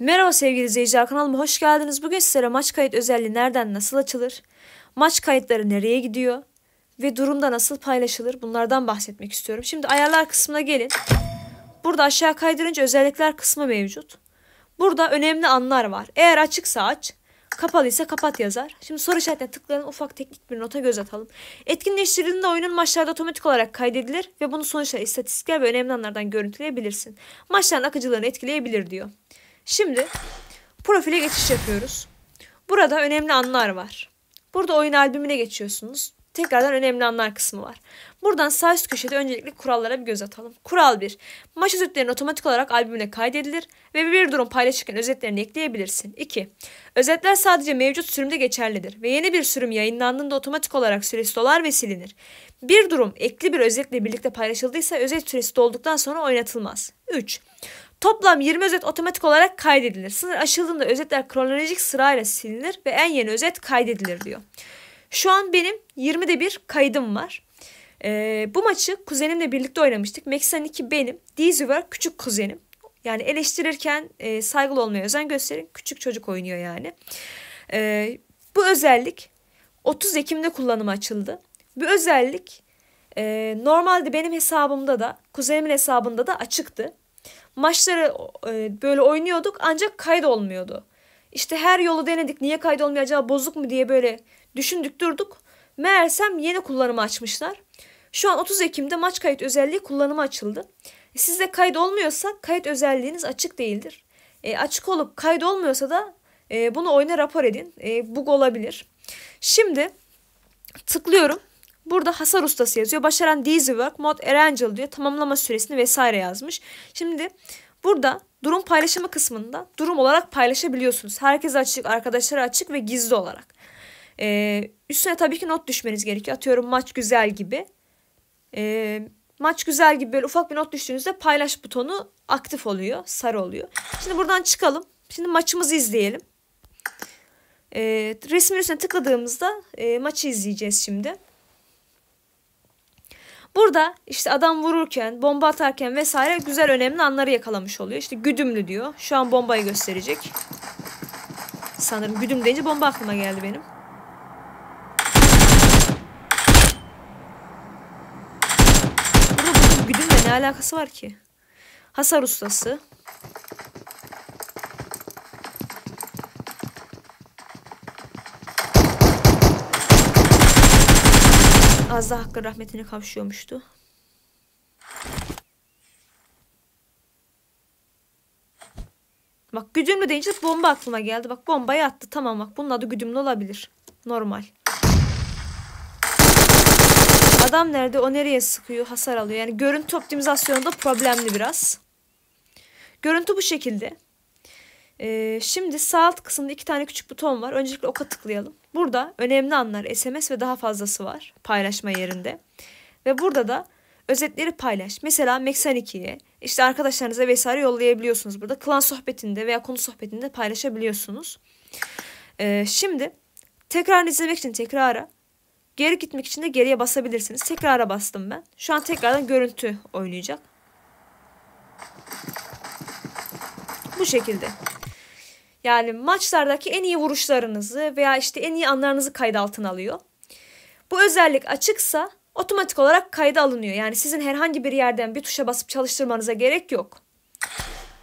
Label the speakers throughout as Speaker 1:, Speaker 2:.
Speaker 1: Merhaba sevgili izleyiciler kanalıma hoş geldiniz. Bugün sizlere maç kayıt özelliği nereden nasıl açılır? Maç kayıtları nereye gidiyor? Ve durumda nasıl paylaşılır? Bunlardan bahsetmek istiyorum. Şimdi ayarlar kısmına gelin. Burada aşağı kaydırınca özellikler kısmı mevcut. Burada önemli anlar var. Eğer açıksa aç, kapalıysa kapat yazar. Şimdi soru işaretine tıklayalım ufak teknik bir nota göz atalım. Etkinleştirildiğinde oyunun maçlarda otomatik olarak kaydedilir ve bunu sonuçta istatistikler ve önemli anlardan görüntüleyebilirsin. Maçların akıcılığını etkileyebilir diyor. Şimdi profile geçiş yapıyoruz. Burada önemli anlar var. Burada oyun albümüne geçiyorsunuz. Tekrardan önemli anlar kısmı var. Buradan sağ üst köşede öncelikle kurallara bir göz atalım. Kural 1. Maç özetlerin otomatik olarak albümüne kaydedilir ve bir durum paylaşırken özetlerini ekleyebilirsin. 2. Özetler sadece mevcut sürümde geçerlidir ve yeni bir sürüm yayınlandığında otomatik olarak süresi dolar ve silinir. Bir durum ekli bir özetle birlikte paylaşıldıysa özet süresi dolduktan sonra oynatılmaz. 3. Toplam 20 özet otomatik olarak kaydedilir. Sınır aşıldığında özetler kronolojik sırayla silinir ve en yeni özet kaydedilir diyor. Şu an benim 20'de bir kaydım var. Ee, bu maçı kuzenimle birlikte oynamıştık. Meksikan 2 benim. Diziver küçük kuzenim. Yani eleştirirken e, saygılı olmaya özen gösterin. Küçük çocuk oynuyor yani. Ee, bu özellik 30 Ekim'de kullanıma açıldı. Bu özellik e, normalde benim hesabımda da kuzenimin hesabında da açıktı. Maçları e, böyle oynuyorduk ancak kaydolmuyordu. İşte her yolu denedik niye kaydolmuyor acaba bozuk mu diye böyle düşündük durduk. Meğersem yeni kullanımı açmışlar. Şu an 30 Ekim'de maç kayıt özelliği kullanıma açıldı. Sizde kayıt olmuyorsa kayıt özelliğiniz açık değildir. E, açık olup kayıt olmuyorsa da e, bunu oyuna rapor edin. E, bug olabilir. Şimdi tıklıyorum. Burada hasar ustası yazıyor. Başaran Diesel Work, Mod Erangel diyor. Tamamlama süresini vesaire yazmış. Şimdi burada durum paylaşımı kısmında durum olarak paylaşabiliyorsunuz. Herkes açık, arkadaşlara açık ve gizli olarak. Ee, üstüne tabii ki not düşmeniz gerekiyor. Atıyorum maç güzel gibi. Ee, maç güzel gibi böyle ufak bir not düştüğünüzde paylaş butonu aktif oluyor. Sarı oluyor. Şimdi buradan çıkalım. Şimdi maçımızı izleyelim. E, resmin üstüne tıkladığımızda e, maçı izleyeceğiz şimdi. Burada işte adam vururken, bomba atarken vesaire güzel önemli anları yakalamış oluyor. İşte güdümlü diyor. Şu an bombayı gösterecek. Sanırım güdüm deyince bomba aklıma geldi benim. Burada güdümle ne alakası var ki? Hasar ustası. az daha hakkın rahmetine kavuşuyormuştu. Bak güdümlü deyince bomba aklıma geldi. Bak bombayı attı. Tamam bak bunun adı güdümlü olabilir. Normal. Adam nerede? O nereye sıkıyor? Hasar alıyor. Yani görüntü optimizasyonunda problemli biraz. Görüntü bu şekilde. Ee, şimdi sağ alt kısımda iki tane küçük buton var. Öncelikle oka tıklayalım. Burada önemli anlar, SMS ve daha fazlası var paylaşma yerinde. Ve burada da özetleri paylaş. Mesela Meksaniki'ye işte arkadaşlarınıza vesaire yollayabiliyorsunuz burada. Klan sohbetinde veya konu sohbetinde paylaşabiliyorsunuz. Ee, şimdi tekrar izlemek için tekrara, geri gitmek için de geriye basabilirsiniz. Tekrara bastım ben. Şu an tekrardan görüntü oynayacak. Bu şekilde. Yani maçlardaki en iyi vuruşlarınızı veya işte en iyi anlarınızı kayıt altına alıyor. Bu özellik açıksa otomatik olarak kayda alınıyor. Yani sizin herhangi bir yerden bir tuşa basıp çalıştırmanıza gerek yok.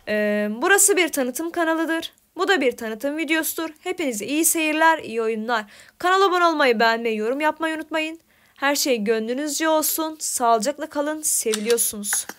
Speaker 1: Ee, burası bir tanıtım kanalıdır. Bu da bir tanıtım videosudur. Hepinize iyi seyirler, iyi oyunlar. Kanala abone olmayı, beğenmeyi, yorum yapmayı unutmayın. Her şey gönlünüzce olsun. Sağlıcakla kalın, seviliyorsunuz.